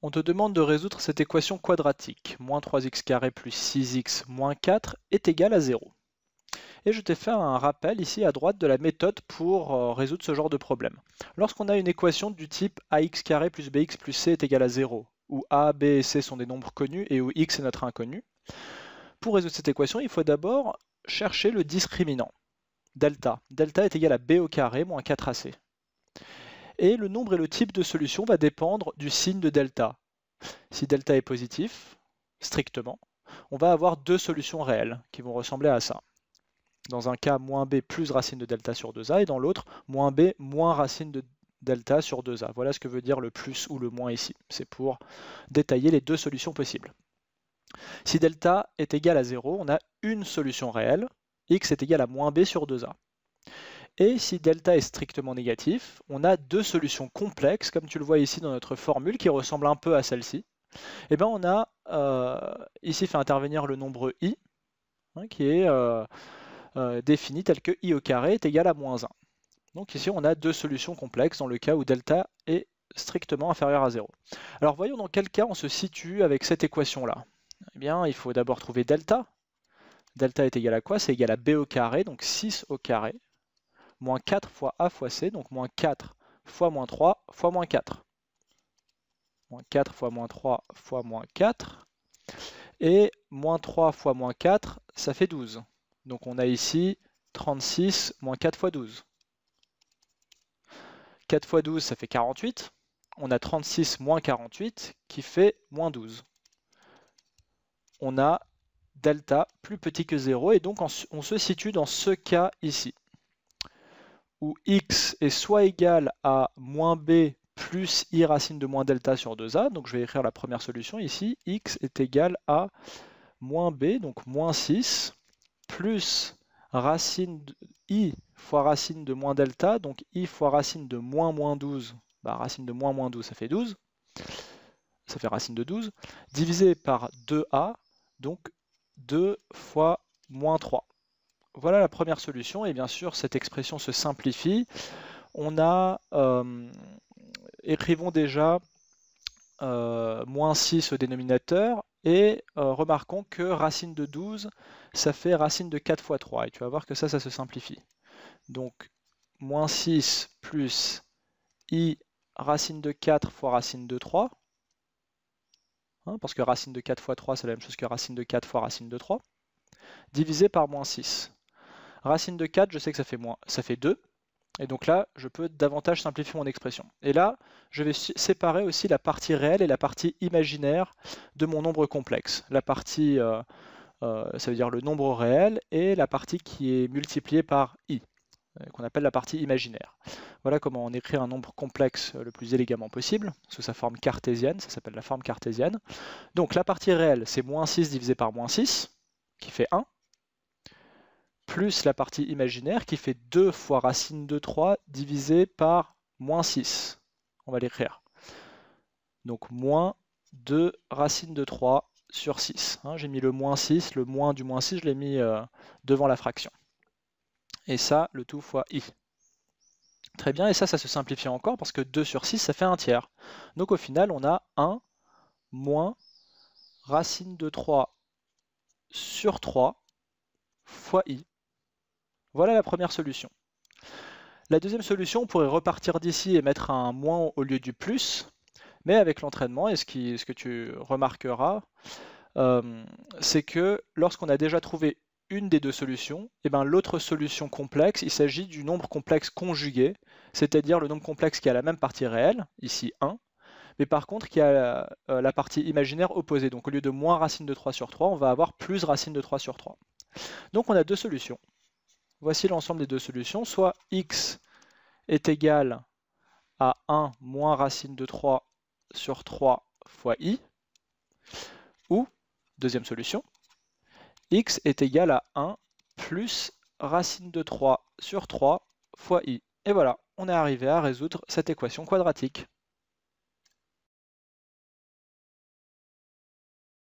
On te demande de résoudre cette équation quadratique, moins 3x plus 6x moins 4 est égal à 0. Et je t'ai fait un rappel ici à droite de la méthode pour euh, résoudre ce genre de problème. Lorsqu'on a une équation du type ax carré plus bx plus c est égal à 0, où a, b et c sont des nombres connus et où x est notre inconnu, pour résoudre cette équation, il faut d'abord chercher le discriminant, delta. Delta est égal à b au carré moins 4ac et le nombre et le type de solution va dépendre du signe de delta. Si delta est positif, strictement, on va avoir deux solutions réelles qui vont ressembler à ça. Dans un cas, moins b plus racine de delta sur 2a, et dans l'autre, moins b moins racine de delta sur 2a. Voilà ce que veut dire le plus ou le moins ici. C'est pour détailler les deux solutions possibles. Si delta est égal à 0, on a une solution réelle, x est égal à moins b sur 2a. Et si delta est strictement négatif, on a deux solutions complexes, comme tu le vois ici dans notre formule, qui ressemble un peu à celle-ci. Et eh bien on a euh, ici fait intervenir le nombre i, hein, qui est euh, euh, défini tel que i au carré est égal à moins 1. Donc ici on a deux solutions complexes dans le cas où delta est strictement inférieur à 0. Alors voyons dans quel cas on se situe avec cette équation-là. Eh bien, il faut d'abord trouver delta. Delta est égal à quoi C'est égal à b au carré, donc 6 au carré moins 4 fois A fois C, donc moins 4 fois moins 3 fois moins 4. Moins 4 fois moins 3 fois moins 4. Et moins 3 fois moins 4, ça fait 12. Donc on a ici 36 moins 4 fois 12. 4 fois 12, ça fait 48. On a 36 moins 48 qui fait moins 12. On a delta plus petit que 0 et donc on se situe dans ce cas ici où x est soit égal à moins b plus i racine de moins delta sur 2a. Donc je vais écrire la première solution ici. x est égal à moins b, donc moins 6, plus racine de i fois racine de moins delta, donc i fois racine de moins moins 12, bah, racine de moins moins 12 ça fait 12, ça fait racine de 12, divisé par 2a, donc 2 fois moins 3. Voilà la première solution, et bien sûr, cette expression se simplifie. On a, euh, écrivons déjà euh, moins 6 au dénominateur, et euh, remarquons que racine de 12, ça fait racine de 4 fois 3, et tu vas voir que ça, ça se simplifie. Donc, moins 6 plus i racine de 4 fois racine de 3, hein, parce que racine de 4 fois 3, c'est la même chose que racine de 4 fois racine de 3, divisé par moins 6. Racine de 4, je sais que ça fait moins, ça fait 2. Et donc là, je peux davantage simplifier mon expression. Et là, je vais séparer aussi la partie réelle et la partie imaginaire de mon nombre complexe. La partie, euh, euh, ça veut dire le nombre réel, et la partie qui est multipliée par i, euh, qu'on appelle la partie imaginaire. Voilà comment on écrit un nombre complexe le plus élégamment possible, sous sa forme cartésienne, ça s'appelle la forme cartésienne. Donc la partie réelle, c'est moins 6 divisé par moins 6, qui fait 1 plus la partie imaginaire qui fait 2 fois racine de 3 divisé par moins 6. On va l'écrire. Donc moins 2 racine de 3 sur 6. Hein, j'ai mis le moins 6, le moins du moins 6, je l'ai mis euh, devant la fraction. Et ça, le tout fois i. Très bien, et ça, ça se simplifie encore parce que 2 sur 6, ça fait un tiers. Donc au final, on a 1 moins racine de 3 sur 3 fois i. Voilà la première solution. La deuxième solution, on pourrait repartir d'ici et mettre un moins au lieu du plus, mais avec l'entraînement, et ce, que tu remarqueras, euh, c'est que lorsqu'on a déjà trouvé une des deux solutions, eh ben l'autre solution complexe, il s'agit du nombre complexe conjugué, c'est-à-dire le nombre complexe qui a la même partie réelle, ici 1, mais par contre qui a la, euh, la partie imaginaire opposée. Donc au lieu de moins racine de 3 sur 3, on va avoir plus racine de 3 sur 3. Donc on a deux solutions. Voici l'ensemble des deux solutions, soit x est égal à 1 moins racine de 3 sur 3 fois i, ou, deuxième solution, x est égal à 1 plus racine de 3 sur 3 fois i. Et voilà, on est arrivé à résoudre cette équation quadratique.